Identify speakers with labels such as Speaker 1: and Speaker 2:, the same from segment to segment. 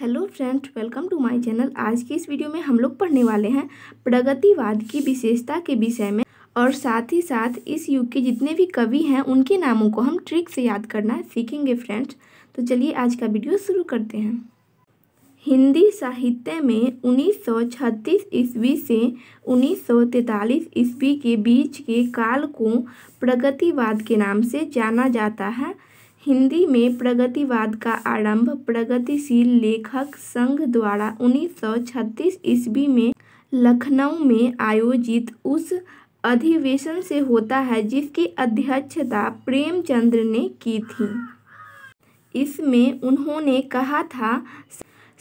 Speaker 1: hello friends welcome to my channel आज की इस वीडियो में हम लोग पढ़ने वाले हैं प्रगतिवाद की विशेषता के विषय में और साथ ही साथ इस युग के जितने भी कवि हैं उनके नामों को हम ट्रिक से याद करना सीखेंगे फ्रेंड्स तो चलिए आज का वीडियो शुरू करते हैं हिंदी साहित्य में 1936 ईस्वी से 1943 ईस्वी के बीच के काल को प्रगतिवाद के नाम से जाना जाता है हिंदी में प्रगतिवाद का आरंभ प्रगतिशील लेखक संघ द्वारा उन्नीस सौ छत्तीस ईस्वी में लखनऊ में आयोजित उस अधिवेशन से होता है जिसकी अध्यक्षता प्रेमचंद्र ने की थी इसमें उन्होंने कहा था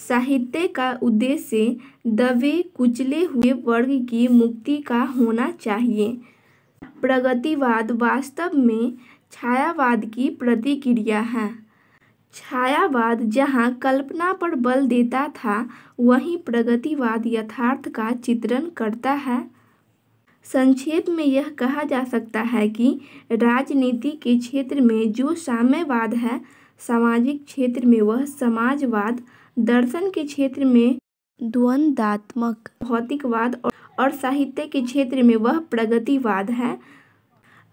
Speaker 1: साहित्य का उद्देश्य दबे कुचले हुए वर्ग की मुक्ति का होना चाहिए प्रगतिवाद वास्तव में छायावाद की प्रतिक्रिया है छायावाद जहाँ कल्पना पर बल देता था वहीं प्रगतिवाद यथार्थ का चित्रण करता है संक्षेप में यह कहा जा सकता है कि राजनीति के क्षेत्र में जो साम्यवाद है सामाजिक क्षेत्र में वह समाजवाद दर्शन के क्षेत्र में द्वंद्वात्मक भौतिकवाद और साहित्य के क्षेत्र में वह प्रगतिवाद है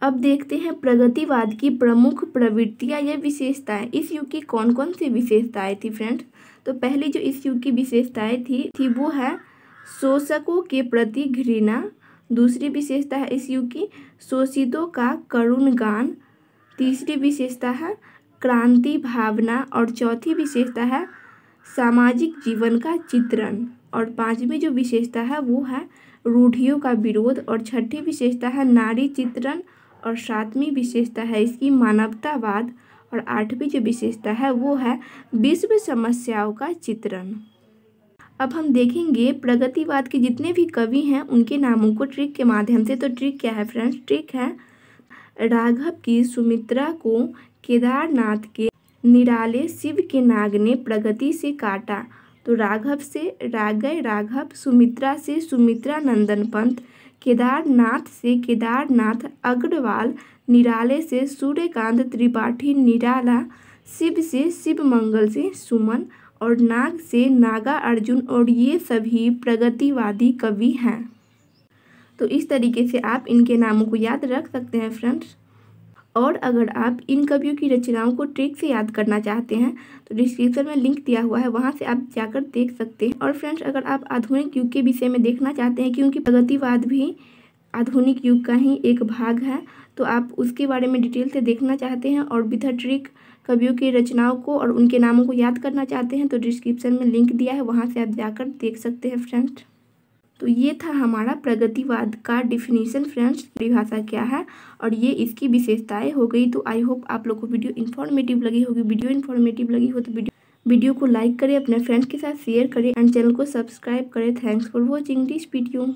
Speaker 1: अब देखते हैं प्रगतिवाद की प्रमुख प्रवृत्तियां या विशेषताएं इस युग की कौन कौन सी विशेषताएं थी फ्रेंड्स तो पहले जो इस युग की विशेषताएं थी थी वो है शोषकों के प्रति घृणा दूसरी विशेषता है इस युग की शोषितों का करुण गान तीसरी विशेषता है क्रांति भावना और चौथी विशेषता है सामाजिक जीवन का चित्रण और पाँचवीं जो विशेषता है वो है रूढ़ियों का विरोध और छठी विशेषता है नारी चित्रण और सातवीं विशेषता है इसकी मानवतावाद और आठवीं जो विशेषता है वो है विश्व समस्याओं का चित्रण अब हम देखेंगे प्रगतिवाद के जितने भी कवि हैं उनके नामों को ट्रिक के माध्यम से तो ट्रिक क्या है फ्रेंड्स ट्रिक है राघव की सुमित्रा को केदारनाथ के निराले शिव के नाग ने प्रगति से काटा तो राघव से रागय राघव सुमित्रा से सुमित्रा नंदन पंत केदारनाथ से केदारनाथ अग्रवाल निराले से सूर्यकांत त्रिपाठी निराला शिव से शिव मंगल से सुमन और नाग से नागा अर्जुन और ये सभी प्रगतिवादी कवि हैं तो इस तरीके से आप इनके नामों को याद रख सकते हैं फ्रेंड्स और अगर आप इन कवियों की रचनाओं को ट्रिक से याद करना चाहते हैं तो डिस्क्रिप्शन में लिंक दिया हुआ है वहाँ से आप जाकर देख सकते हैं और फ्रेंड्स अगर आप आधुनिक युग के विषय में देखना चाहते हैं क्योंकि प्रगतिवाद भी आधुनिक युग का ही एक भाग है तो आप उसके बारे में डिटेल से देखना चाहते हैं और विधा ट्रिक कवियों की रचनाओं को और उनके नामों को याद करना चाहते हैं तो डिस्क्रिप्शन में लिंक दिया है वहाँ से आप जाकर देख सकते हैं फ्रेंड्स तो ये था हमारा प्रगतिवाद का डिफिनेशन फ्रेंड्स परिभाषा क्या है और ये इसकी विशेषताएं हो गई तो आई होप आप लोग को वीडियो इन्फॉर्मेटिव लगी होगी वीडियो इन्फॉर्मेटिव लगी हो तो वीडियो वीडियो को लाइक करें अपने फ्रेंड्स के साथ शेयर करें एंड चैनल को सब्सक्राइब करें thanks for watching this video